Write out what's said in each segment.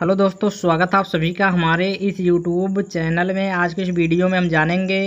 hello दोस्तों स्वागत है आप सभी का हमारे इस यूट्यूब चैनल में आज के इस वीडियो में हम जानेंगे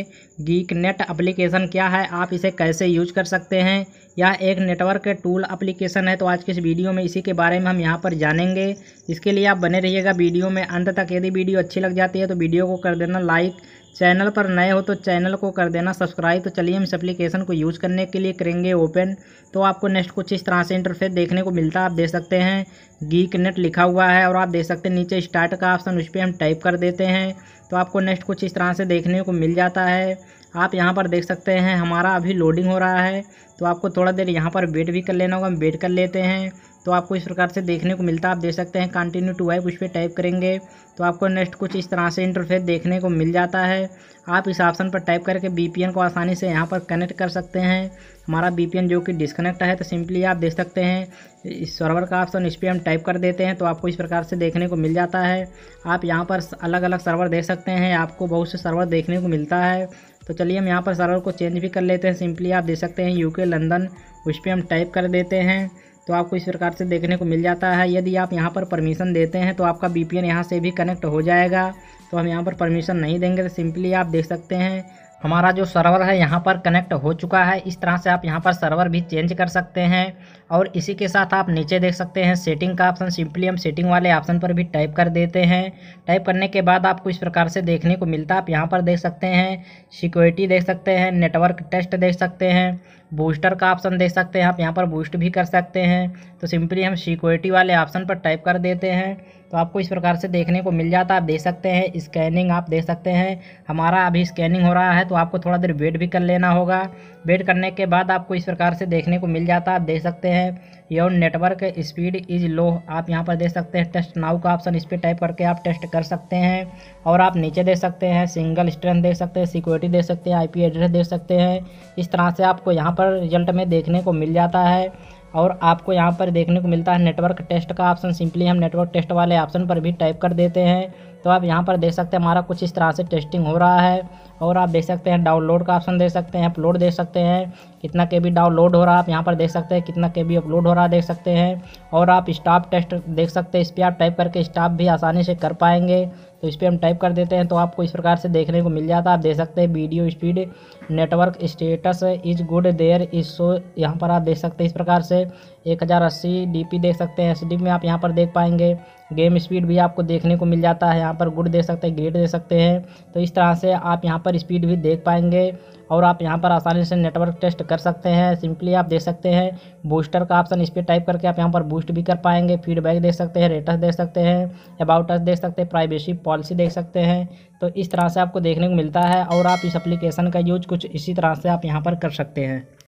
गीक नेट अप्लीकेशन क्या है आप इसे कैसे यूज कर सकते हैं यह एक नेटवर्क टूल अप्लीकेशन है तो आज के इस वीडियो में इसी के बारे में हम यहाँ पर जानेंगे इसके लिए आप बने रहिएगा वीडियो में अंत तक यदि वीडियो अच्छी लग जाती है तो वीडियो को कर देना लाइक चैनल पर नए हो तो चैनल को कर देना सब्सक्राइब तो चलिए हम इस एप्लीकेशन को यूज़ करने के लिए करेंगे ओपन तो आपको नेक्स्ट कुछ इस तरह से इंटरफेस देखने को मिलता है आप देख सकते हैं गीक नेट लिखा हुआ है और आप देख सकते हैं नीचे स्टार्ट का ऑप्शन उस पर हम टाइप कर देते हैं तो आपको नेक्स्ट कुछ इस तरह से देखने को मिल जाता है आप यहाँ पर देख सकते हैं हमारा अभी लोडिंग हो रहा है तो आपको थोड़ा देर यहाँ पर वेट भी कर लेना होगा हम वेट कर लेते हैं तो आपको इस प्रकार से देखने को मिलता है आप देख सकते हैं कंटिन्यू टू वाइप उस पर टाइप करेंगे तो आपको नेक्स्ट कुछ इस तरह से इंटरफेस देखने को मिल जाता है आप इस ऑप्शन पर टाइप करके बी को आसानी से यहाँ पर कनेक्ट कर सकते हैं हमारा बी जो कि डिसकनेक्ट है तो सिंपली आप देख सकते हैं इस सर्वर का ऑप्शन इस पर हम टाइप कर देते हैं तो आपको इस प्रकार से देखने को मिल जाता है आप यहाँ पर अलग अलग सर्वर देख सकते हैं आपको बहुत से सर्वर देखने को मिलता है तो चलिए हम यहाँ पर सर्वर को चेंज भी कर लेते हैं सिंपली आप देख सकते हैं यूके लंदन उस पर हम टाइप कर देते हैं तो आपको इस प्रकार से देखने को मिल जाता है यदि आप यहाँ पर परमिशन देते हैं तो आपका बी पी यहाँ से भी कनेक्ट हो जाएगा तो हम यहाँ पर परमिशन नहीं देंगे तो सिंपली आप देख सकते हैं हमारा जो सर्वर है यहाँ पर कनेक्ट हो चुका है इस तरह से आप यहाँ पर सर्वर भी चेंज कर सकते हैं और इसी के साथ आप नीचे देख सकते हैं सेटिंग का ऑप्शन सिंपली हम सेटिंग वाले ऑप्शन पर भी टाइप कर देते हैं टाइप करने के बाद आपको इस प्रकार से देखने को मिलता है आप यहाँ पर देख सकते हैं सिक्योरिटी देख सकते हैं नेटवर्क टेस्ट देख सकते हैं बूस्टर का ऑप्शन देख सकते हैं आप यहाँ पर बूस्ट भी कर सकते हैं तो सिंपली हम सिक्योरिटी वाले ऑप्शन पर टाइप कर देते हैं तो आपको इस प्रकार से देखने को मिल जाता है आप देख सकते हैं स्कैनिंग आप देख सकते हैं हमारा अभी स्कैनिंग हो रहा है तो आपको थोड़ा देर वेट भी कर लेना होगा वेट करने के बाद आपको इस प्रकार से देखने को मिल जाता है आप देख सकते हैं your network speed is low आप यहाँ पर देख सकते हैं टेस्ट नाउ का ऑप्शन इस पर टाइप करके आप टेस्ट कर सकते हैं और आप नीचे देख सकते हैं सिंगल स्ट्रेंथ देख सकते हैं सिक्योरिटी देख सकते हैं आईपी एड्रेस देख सकते हैं इस तरह से आपको यहाँ पर रिजल्ट में देखने को मिल जाता है और आपको यहाँ पर देखने को मिलता है नेटवर्क टेस्ट का ऑप्शन सिंपली हम नेटवर्क टेस्ट वाले ऑप्शन पर भी टाइप कर देते हैं तो आप यहाँ पर देख सकते हैं हमारा कुछ इस तरह से टेस्टिंग हो रहा है और आप देख सकते हैं डाउनलोड का ऑप्शन दे सकते हैं अपलोड देख सकते हैं कितना के बी डाउनलोड हो रहा है आप यहाँ पर देख सकते हैं कितना के बी अपलोड हो रहा है देख सकते हैं और आप स्टाफ टेस्ट देख सकते हैं इस पर आप टाइप करके स्टाफ भी आसानी से कर पाएंगे तो इस पर हम टाइप कर देते हैं तो आपको इस प्रकार से देखने को मिल जाता है आप देख सकते हैं video speed network status is good there is so यहाँ पर आप देख सकते हैं इस प्रकार से एक हज़ार अस्सी डी पी देख सकते हैं एस डी में आप यहाँ पर देख पाएंगे गेम स्पीड भी आपको देखने को मिल जाता है यहाँ पर गुड देख सकते हैं ग्रेड देख सकते हैं तो इस तरह से आप यहाँ पर स्पीड भी देख पाएंगे और आप यहाँ पर आसानी से नेटवर्क टेस्ट कर सकते हैं सिंपली आप देख सकते हैं बूस्टर का ऑप्शन इस पर टाइप करके आप यहाँ पर बूस्ट भी कर पाएंगे फीडबैक देख सकते हैं रेटस देख सकते हैं अबाउटस देख सकते हैं प्राइवेसी पॉलिसी देख सकते हैं तो इस तरह से आपको देखने को मिलता है और आप इस एप्लीकेशन का यूज कुछ इसी तरह से आप यहाँ पर कर सकते हैं